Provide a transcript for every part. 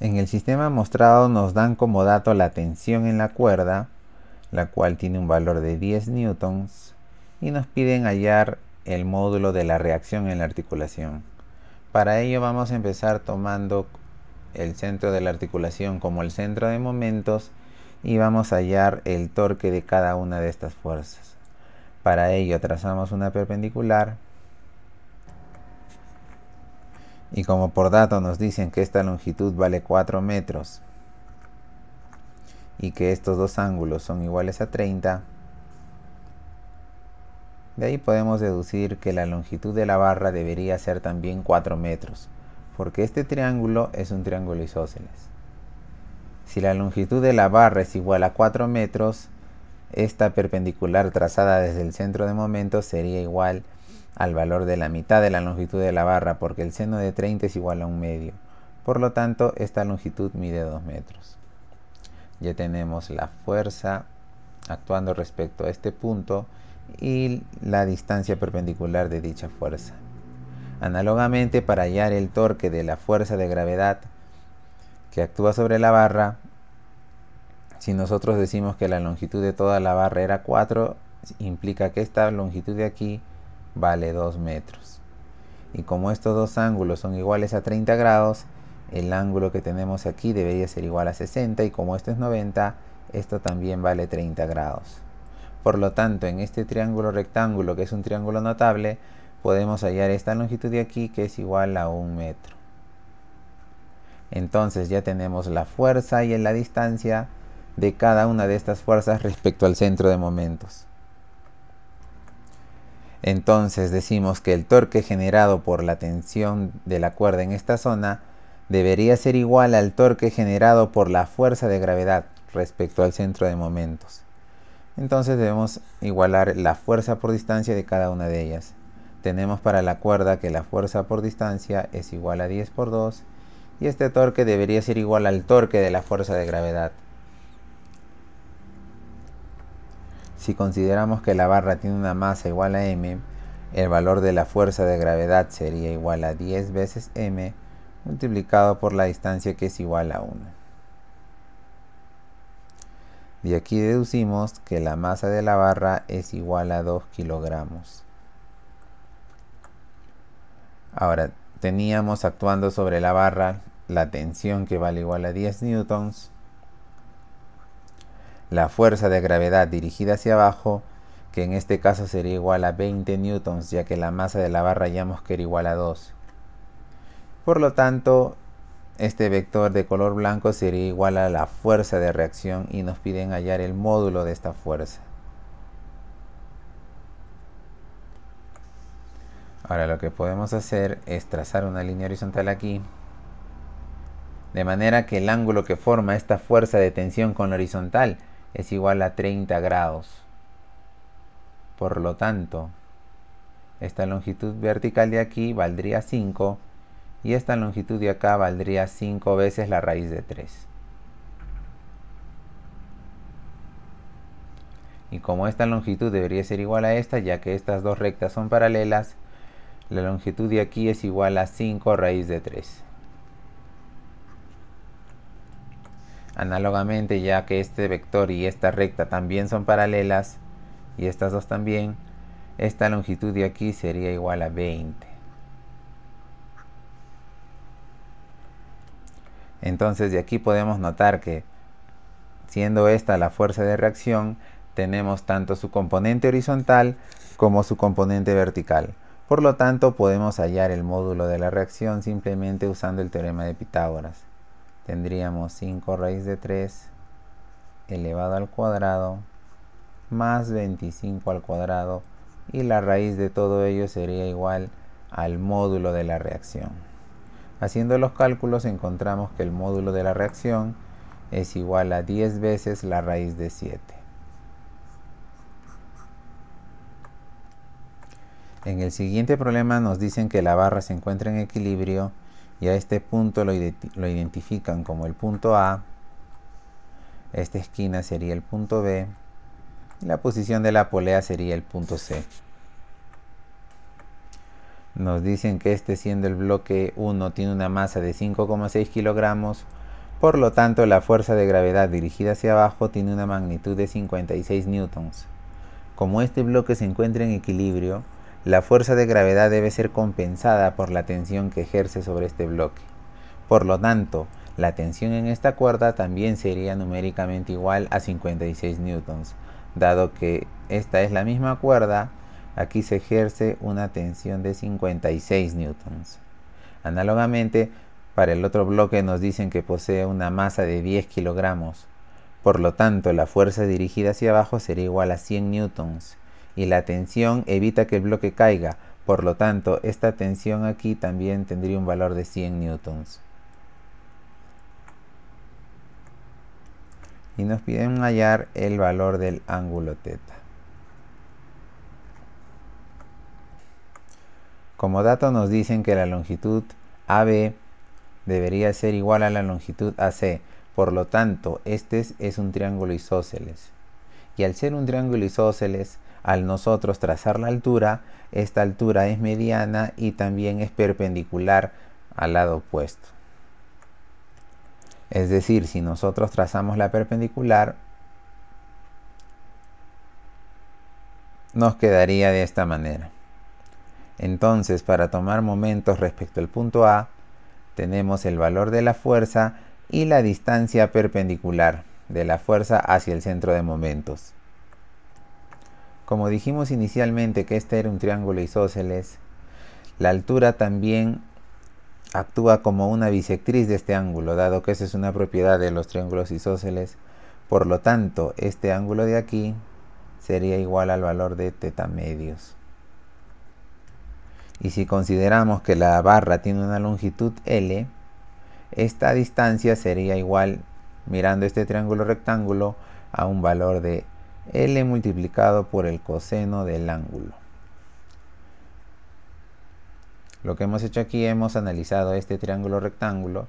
En el sistema mostrado nos dan como dato la tensión en la cuerda, la cual tiene un valor de 10 newtons, y nos piden hallar el módulo de la reacción en la articulación. Para ello vamos a empezar tomando el centro de la articulación como el centro de momentos y vamos a hallar el torque de cada una de estas fuerzas. Para ello trazamos una perpendicular Y como por dato nos dicen que esta longitud vale 4 metros y que estos dos ángulos son iguales a 30, de ahí podemos deducir que la longitud de la barra debería ser también 4 metros, porque este triángulo es un triángulo isósceles. Si la longitud de la barra es igual a 4 metros, esta perpendicular trazada desde el centro de momento sería igual a al valor de la mitad de la longitud de la barra porque el seno de 30 es igual a un medio. Por lo tanto, esta longitud mide 2 metros. Ya tenemos la fuerza actuando respecto a este punto y la distancia perpendicular de dicha fuerza. Análogamente, para hallar el torque de la fuerza de gravedad que actúa sobre la barra, si nosotros decimos que la longitud de toda la barra era 4, implica que esta longitud de aquí vale 2 metros. Y como estos dos ángulos son iguales a 30 grados, el ángulo que tenemos aquí debería ser igual a 60 y como esto es 90, esto también vale 30 grados. Por lo tanto, en este triángulo rectángulo, que es un triángulo notable, podemos hallar esta longitud de aquí que es igual a un metro. Entonces ya tenemos la fuerza y la distancia de cada una de estas fuerzas respecto al centro de momentos. Entonces decimos que el torque generado por la tensión de la cuerda en esta zona debería ser igual al torque generado por la fuerza de gravedad respecto al centro de momentos. Entonces debemos igualar la fuerza por distancia de cada una de ellas. Tenemos para la cuerda que la fuerza por distancia es igual a 10 por 2 y este torque debería ser igual al torque de la fuerza de gravedad. Si consideramos que la barra tiene una masa igual a m, el valor de la fuerza de gravedad sería igual a 10 veces m multiplicado por la distancia que es igual a 1. De aquí deducimos que la masa de la barra es igual a 2 kilogramos. Ahora, teníamos actuando sobre la barra la tensión que vale igual a 10 newtons la fuerza de gravedad dirigida hacia abajo, que en este caso sería igual a 20 newtons, ya que la masa de la barra ya que era igual a 2. Por lo tanto, este vector de color blanco sería igual a la fuerza de reacción y nos piden hallar el módulo de esta fuerza. Ahora lo que podemos hacer es trazar una línea horizontal aquí, de manera que el ángulo que forma esta fuerza de tensión con la horizontal es igual a 30 grados. Por lo tanto, esta longitud vertical de aquí valdría 5 y esta longitud de acá valdría 5 veces la raíz de 3. Y como esta longitud debería ser igual a esta, ya que estas dos rectas son paralelas, la longitud de aquí es igual a 5 raíz de 3. Análogamente, ya que este vector y esta recta también son paralelas, y estas dos también, esta longitud de aquí sería igual a 20. Entonces de aquí podemos notar que siendo esta la fuerza de reacción, tenemos tanto su componente horizontal como su componente vertical. Por lo tanto, podemos hallar el módulo de la reacción simplemente usando el teorema de Pitágoras tendríamos 5 raíz de 3 elevado al cuadrado más 25 al cuadrado y la raíz de todo ello sería igual al módulo de la reacción. Haciendo los cálculos encontramos que el módulo de la reacción es igual a 10 veces la raíz de 7. En el siguiente problema nos dicen que la barra se encuentra en equilibrio y a este punto lo, identifican como el punto A, esta esquina sería el punto B, y la posición de la polea sería el punto C. Nos dicen que este siendo el bloque 1 tiene una masa de 5,6 kilogramos, por lo tanto la fuerza de gravedad dirigida hacia abajo tiene una magnitud de 56 newtons. Como este bloque se encuentra en equilibrio, la fuerza de gravedad debe ser compensada por la tensión que ejerce sobre este bloque. Por lo tanto, la tensión en esta cuerda también sería numéricamente igual a 56 newtons, dado que esta es la misma cuerda, aquí se ejerce una tensión de 56 newtons. Análogamente, para el otro bloque nos dicen que posee una masa de 10 kilogramos, por lo tanto la fuerza dirigida hacia abajo sería igual a 100 newtons, y la tensión evita que el bloque caiga, por lo tanto, esta tensión aquí también tendría un valor de 100 newtons. Y nos piden hallar el valor del ángulo teta. Como dato nos dicen que la longitud AB debería ser igual a la longitud AC. Por lo tanto, este es un triángulo isósceles. Y al ser un triángulo isósceles, al nosotros trazar la altura, esta altura es mediana y también es perpendicular al lado opuesto. Es decir, si nosotros trazamos la perpendicular, nos quedaría de esta manera. Entonces, para tomar momentos respecto al punto A, tenemos el valor de la fuerza y la distancia perpendicular de la fuerza hacia el centro de momentos. Como dijimos inicialmente que este era un triángulo isósceles, la altura también actúa como una bisectriz de este ángulo, dado que esa es una propiedad de los triángulos isósceles. Por lo tanto, este ángulo de aquí sería igual al valor de teta medios. Y si consideramos que la barra tiene una longitud L, esta distancia sería igual, mirando este triángulo rectángulo, a un valor de L multiplicado por el coseno del ángulo. Lo que hemos hecho aquí, hemos analizado este triángulo rectángulo,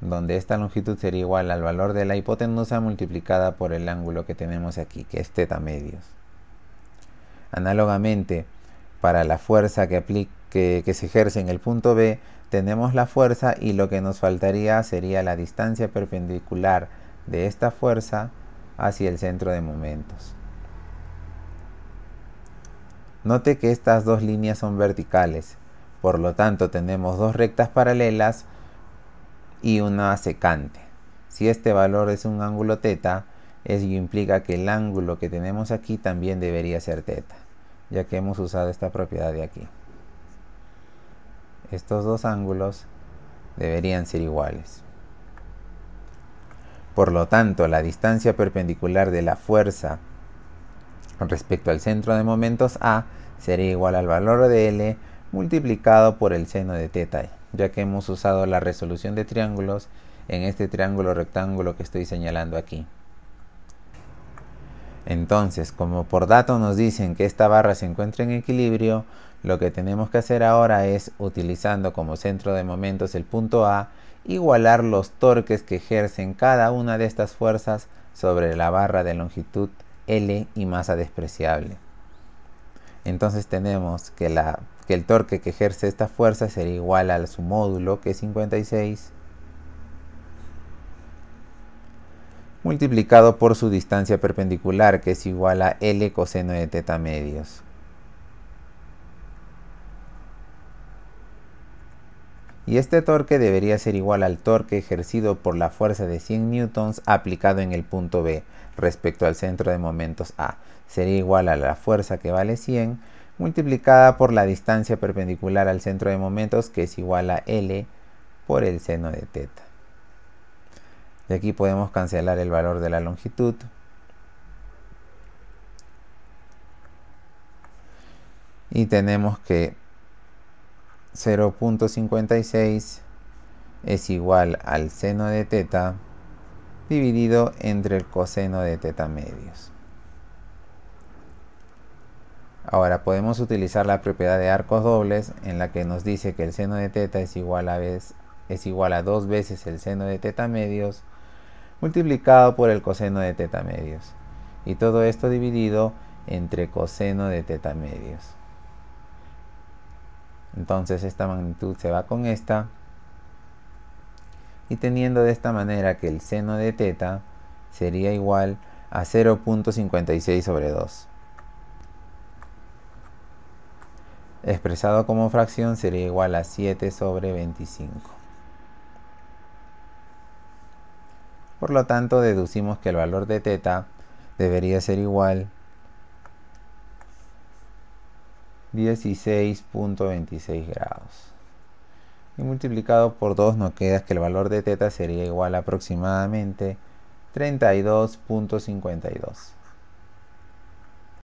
donde esta longitud sería igual al valor de la hipotenusa multiplicada por el ángulo que tenemos aquí, que es teta medios. Análogamente, para la fuerza que se ejerce en el punto B, tenemos la fuerza y lo que nos faltaría sería la distancia perpendicular de esta fuerza hacia el centro de momentos. Note que estas dos líneas son verticales, por lo tanto tenemos dos rectas paralelas y una secante. Si este valor es un ángulo teta, eso implica que el ángulo que tenemos aquí también debería ser teta. ya que hemos usado esta propiedad de aquí. Estos dos ángulos deberían ser iguales. Por lo tanto, la distancia perpendicular de la fuerza respecto al centro de momentos A sería igual al valor de L multiplicado por el seno de θ, ya que hemos usado la resolución de triángulos en este triángulo rectángulo que estoy señalando aquí. Entonces, como por dato nos dicen que esta barra se encuentra en equilibrio, lo que tenemos que hacer ahora es, utilizando como centro de momentos el punto A, igualar los torques que ejercen cada una de estas fuerzas sobre la barra de longitud L y masa despreciable. Entonces tenemos que, el torque que ejerce esta fuerza será igual a su módulo, que es 56, multiplicado por su distancia perpendicular, que es igual a L coseno de teta medios. y este torque debería ser igual al torque ejercido por la fuerza de 100 newtons aplicado en el punto B respecto al centro de momentos A. Sería igual a la fuerza que vale 100 multiplicada por la distancia perpendicular al centro de momentos que es igual a L por el seno de teta. De aquí podemos cancelar el valor de la longitud. Y tenemos que 0.56 es igual al seno de teta dividido entre el coseno de teta medios. Ahora podemos utilizar la propiedad de arcos dobles en la que nos dice que el seno de teta es igual a, dos veces el seno de teta medios multiplicado por el coseno de teta medios. Y todo esto dividido entre coseno de teta medios. Entonces esta magnitud se va con esta. Y teniendo de esta manera que el seno de teta sería igual a 0.56 sobre 2. Expresado como fracción sería igual a 7 sobre 25. Por lo tanto, deducimos que el valor de teta debería ser igual 16.26 grados. Y multiplicado por 2 nos queda que el valor de teta sería igual a aproximadamente 32.52.